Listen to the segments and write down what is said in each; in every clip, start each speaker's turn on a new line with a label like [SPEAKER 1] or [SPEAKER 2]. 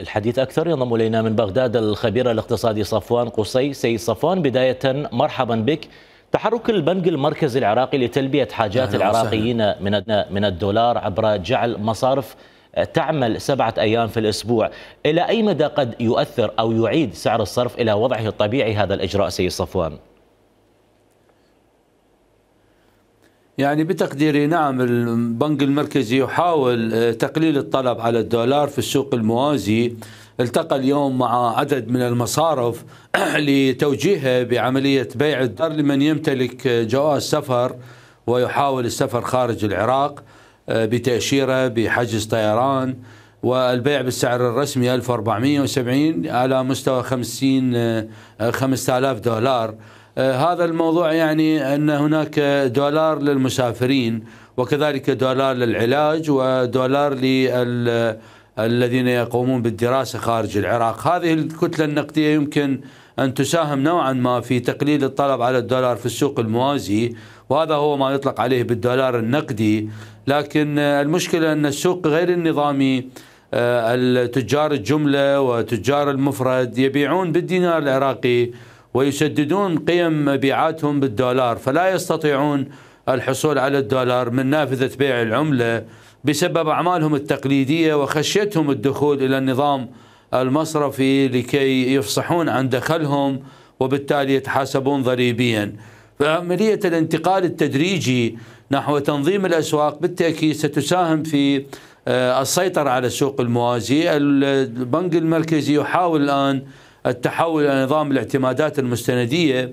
[SPEAKER 1] الحديث أكثر ينضم إلينا من بغداد الخبير الاقتصادي صفوان قصي سيد صفوان بداية مرحبا بك تحرك البنك المركزي العراقي لتلبية حاجات العراقيين من من الدولار عبر جعل مصارف آه، تعمل سبعة أيام في الأسبوع إلى أي مدى قد يؤثر أو يعيد سعر الصرف إلى وضعه الطبيعي هذا الإجراء سيد صفوان؟
[SPEAKER 2] يعني بتقديري نعم البنك المركزي يحاول آه، تقليل الطلب على الدولار في السوق الموازي التقى اليوم مع عدد من المصارف لتوجيهه بعملية بيع الدولار لمن يمتلك آه، جواز سفر ويحاول السفر خارج العراق آه، بتأشيرة بحجز طيران والبيع بالسعر الرسمي 1470 على مستوى 50 5000 دولار آه، هذا الموضوع يعني ان هناك دولار للمسافرين وكذلك دولار للعلاج ودولار لل الذين يقومون بالدراسه خارج العراق، هذه الكتله النقديه يمكن ان تساهم نوعا ما في تقليل الطلب على الدولار في السوق الموازي، وهذا هو ما يطلق عليه بالدولار النقدي، لكن آه، المشكله ان السوق غير النظامي آه، تجار الجمله وتجار المفرد يبيعون بالدينار العراقي ويسددون قيم مبيعاتهم بالدولار فلا يستطيعون الحصول على الدولار من نافذة بيع العملة بسبب أعمالهم التقليدية وخشيتهم الدخول إلى النظام المصرفي لكي يفصحون عن دخلهم وبالتالي يتحاسبون ضريبيا فعملية الانتقال التدريجي نحو تنظيم الأسواق بالتأكيد ستساهم في آه، السيطرة على السوق الموازي البنك المركزي يحاول الآن التحول إلى نظام الاعتمادات المستندية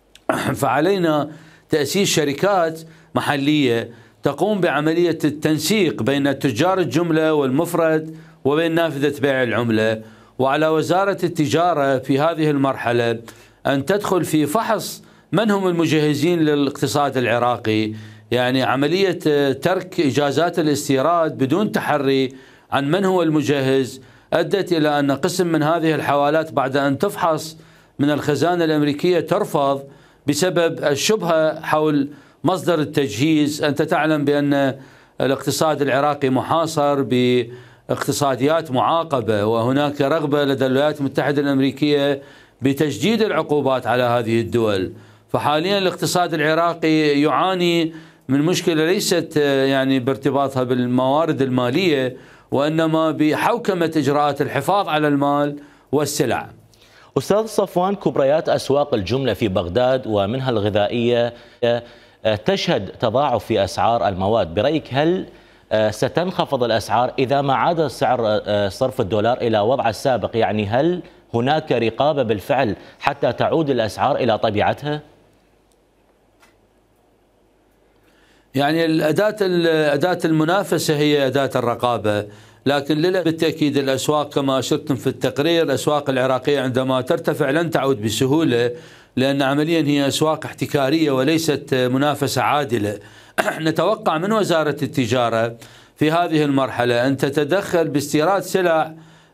[SPEAKER 2] فعلينا تأسيس شركات محلية تقوم بعملية التنسيق بين تجار الجملة والمفرد وبين نافذة بيع العملة وعلى وزارة التجارة في هذه المرحلة أن تدخل في فحص من هم المجهزين للاقتصاد العراقي يعني عملية ترك إجازات الاستيراد بدون تحري عن من هو المجهز أدت إلى أن قسم من هذه الحوالات بعد أن تفحص من الخزانة الأمريكية ترفض بسبب الشبهة حول مصدر التجهيز أنت تعلم بأن الاقتصاد العراقي محاصر باقتصاديات معاقبة وهناك رغبة لدى الولايات المتحدة الأمريكية بتشديد العقوبات على هذه الدول فحاليا الاقتصاد العراقي يعاني من مشكلة ليست آه، يعني بارتباطها بالموارد المالية وإنما بحوكمة إجراءات الحفاظ على المال والسلع
[SPEAKER 1] أستاذ صفوان كبريات أسواق الجملة في بغداد ومنها الغذائية آه، تشهد تضاعف في أسعار المواد برأيك هل آه، ستنخفض الأسعار إذا ما عاد سعر آه، صرف الدولار إلى وضعه السابق يعني هل هناك رقابة بالفعل حتى تعود الأسعار إلى
[SPEAKER 2] طبيعتها؟ يعني الأداة أداة المنافسة هي أداة الرقابة لكن بالتأكيد الأسواق كما أشرتم في التقرير الأسواق العراقية عندما ترتفع لن تعود بسهولة لأن عمليا هي أسواق احتكارية وليست منافسة عادلة نتوقع من وزارة التجارة في هذه المرحلة أن تتدخل باستيراد سلع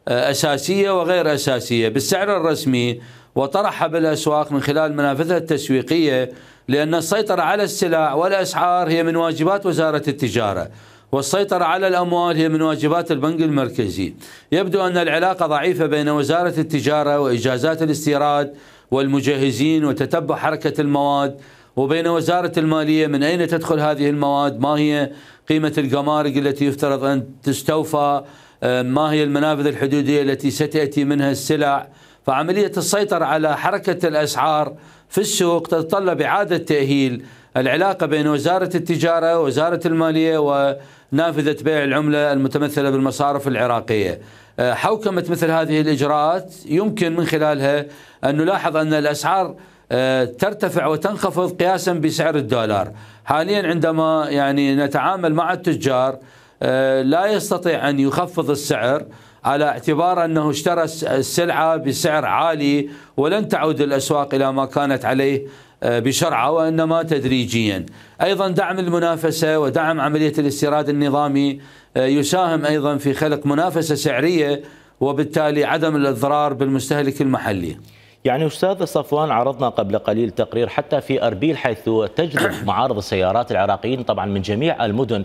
[SPEAKER 2] آه، أساسية وغير أساسية بالسعر الرسمي وطرحها بالأسواق من خلال منافذها التسويقية لأن السيطرة على السلع والأسعار هي من واجبات وزارة التجارة والسيطرة على الأموال هي من واجبات البنك المركزي يبدو أن العلاقة ضعيفة بين وزارة التجارة وإجازات الاستيراد والمجهزين وتتبع حركة المواد وبين وزارة المالية من أين تدخل هذه المواد ما هي قيمة الجمارك التي يفترض أن تستوفى آه، ما هي المنافذ الحدودية التي ستأتي منها السلع فعملية السيطرة على حركة الأسعار في السوق تتطلب إعادة تأهيل العلاقة بين وزارة التجارة وزارة المالية ونافذة بيع العملة المتمثلة بالمصارف العراقية أه، حوكمة مثل هذه الإجراءات يمكن من خلالها أن نلاحظ أن الأسعار أه، ترتفع وتنخفض قياسا بسعر الدولار حاليا عندما يعني نتعامل مع التجار أه، لا يستطيع أن يخفض السعر على اعتبار أنه اشترى السلعة بسعر عالي ولن تعود الأسواق إلى ما كانت عليه آه، بشرعة وإنما تدريجيا أيضا دعم المنافسة ودعم عملية الاستيراد النظامي آه، يساهم أيضا في خلق منافسة سعرية وبالتالي عدم الإضرار بالمستهلك المحلي يعني أستاذ صفوان عرضنا قبل قليل
[SPEAKER 1] تقرير حتى في أربيل حيث تجذب معارض السيارات العراقيين طبعا من جميع المدن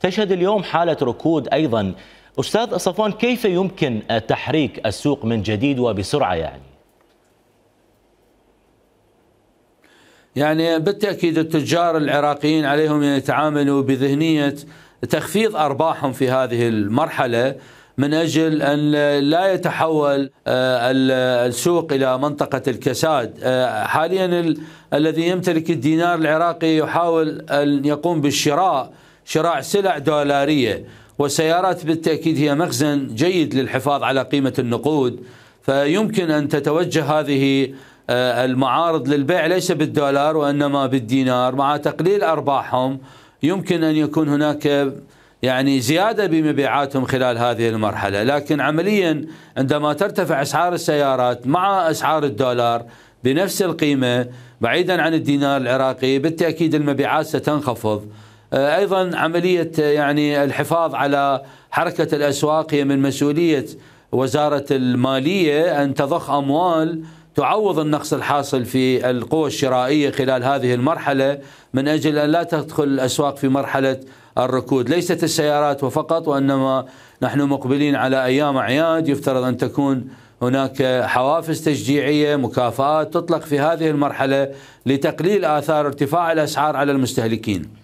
[SPEAKER 1] تشهد اليوم حالة ركود أيضا أستاذ صفوان كيف يمكن
[SPEAKER 2] تحريك السوق من جديد وبسرعة يعني يعني بالتأكيد التجار العراقيين عليهم أن يتعاملوا بذهنية تخفيض أرباحهم في هذه المرحلة من أجل أن لا يتحول آه، السوق إلى منطقة الكساد آه، حاليا ال الذي يمتلك الدينار العراقي يحاول أن يقوم بالشراء شراء سلع دولارية والسيارات بالتأكيد هي مخزن جيد للحفاظ على قيمة النقود فيمكن أن تتوجه هذه آه، المعارض للبيع ليس بالدولار وإنما بالدينار مع تقليل أرباحهم يمكن أن يكون هناك يعني زيادة بمبيعاتهم خلال هذه المرحلة لكن عمليا عندما ترتفع أسعار السيارات مع أسعار الدولار بنفس القيمة بعيدا عن الدينار العراقي بالتأكيد المبيعات ستنخفض آه، أيضا عملية آه، يعني الحفاظ على حركة الأسواق هي من مسؤولية وزارة المالية أن تضخ أموال تعوض النقص الحاصل في القوى الشرائية خلال هذه المرحلة من أجل أن لا تدخل الأسواق في مرحلة الركود ليست السيارات وفقط وإنما نحن مقبلين على أيام أعياد يفترض أن تكون هناك حوافز تشجيعية مكافآت تطلق في هذه المرحلة لتقليل آثار ارتفاع الأسعار على المستهلكين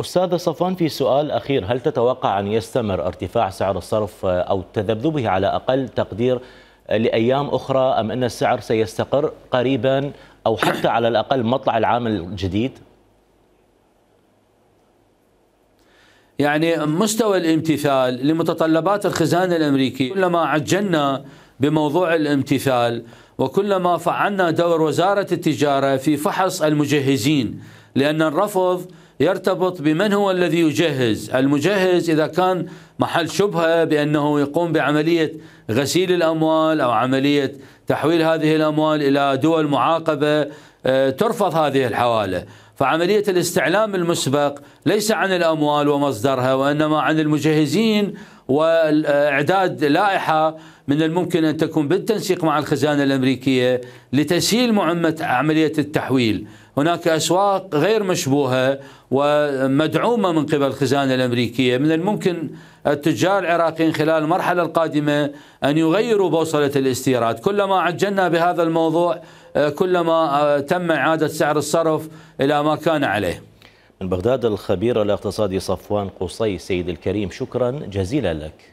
[SPEAKER 2] أستاذ
[SPEAKER 1] صفوان في سؤال أخير هل تتوقع أن يستمر ارتفاع سعر الصرف آه، أو تذبذبه على أقل تقدير آه، لأيام أخرى أم أن السعر سيستقر قريبا
[SPEAKER 2] أو حتى على الأقل مطلع العام الجديد؟ يعني مستوى الامتثال لمتطلبات الخزانة الأمريكية كلما عجلنا بموضوع الامتثال وكلما فعلنا دور وزارة التجارة في فحص المجهزين لأن الرفض يرتبط بمن هو الذي يجهز المجهز إذا كان محل شبهة بأنه يقوم بعملية غسيل الأموال أو عملية تحويل هذه الأموال إلى دول معاقبة آه، ترفض هذه الحوالة فعملية الاستعلام المسبق ليس عن الأموال ومصدرها وإنما عن المجهزين واعداد لائحه من الممكن ان تكون بالتنسيق مع الخزانه الامريكيه لتسهيل مهمه عمليه التحويل. هناك اسواق غير مشبوهه ومدعومه من قبل الخزانه الامريكيه، من الممكن التجار العراقيين خلال المرحله القادمه ان يغيروا بوصله الاستيراد، كلما عجلنا بهذا الموضوع كلما آه، تم اعاده سعر الصرف الى ما كان عليه. من بغداد الخبير الاقتصادي
[SPEAKER 1] صفوان قصي سيد الكريم شكرا جزيلا لك